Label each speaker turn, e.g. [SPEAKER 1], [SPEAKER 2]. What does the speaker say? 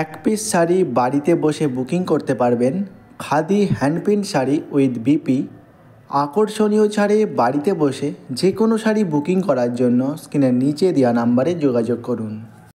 [SPEAKER 1] এক পিস শাড়ি বাড়িতে বসে বুকিং করতে পারবেন khadi handprint sari with B আকর্ষণীয় ছাড়ে বাড়িতে বসে যে কোনো শাড়ি বুকিং করার জন্য স্ক্রিনের নিচে দেওয়া নাম্বারে যোগাযোগ করুন